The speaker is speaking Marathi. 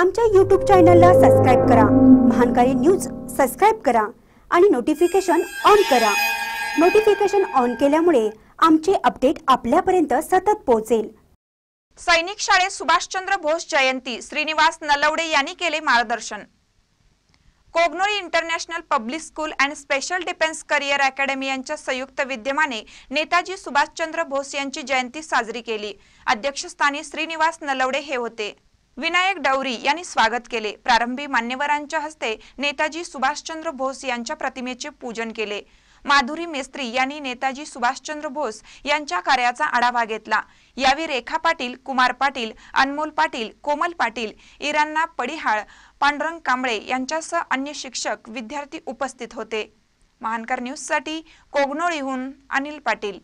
आमच्या यूट्यूब चॅनलला सबस्क्राईब करा महानकारी न्यूज सबस्क्राईब करा आणि नोटिफिकेशन ऑन करा नोटिफिकेशन ऑन केल्यामुळे आमचे अपडेट आपल्यापर्यंत सतत पोहोचेल सैनिक शाळेत सुभाषचंद्र बोस जयंती श्रीनिवास नलवडे यांनी केले मार्गदर्शन Kognori international public school and special defence career academy यांच्या संयुक्त विद्यमाने नेताजी सुभाषचंद्र बोस यांची जयंती साजरी केली अध्यक्षस्थानी श्रीनिवास नलवडे हे होते विनायक डौरी यांनी स्वागत केले प्रारंभी मान्यवरांच्या हस्ते नेताजी सुभाषचंद्र बोस यांच्या प्रतिमेचे पूजन केले माधुरी मेस्त्री यांनी नेताजी सुभाषचंद्र बोस यांच्या कार्याचा आढावा घेतला यावेळी रेखा पाटील कुमार पाटील अनमोल पाटील कोमल पाटील इराणा पडिहाळ पांडुरंग कांबळे यांच्यासह अन्य शिक्षक विद्यार्थी उपस्थित होते महानकर न्यूजसाठी कोगनोळीहून अनिल पाटील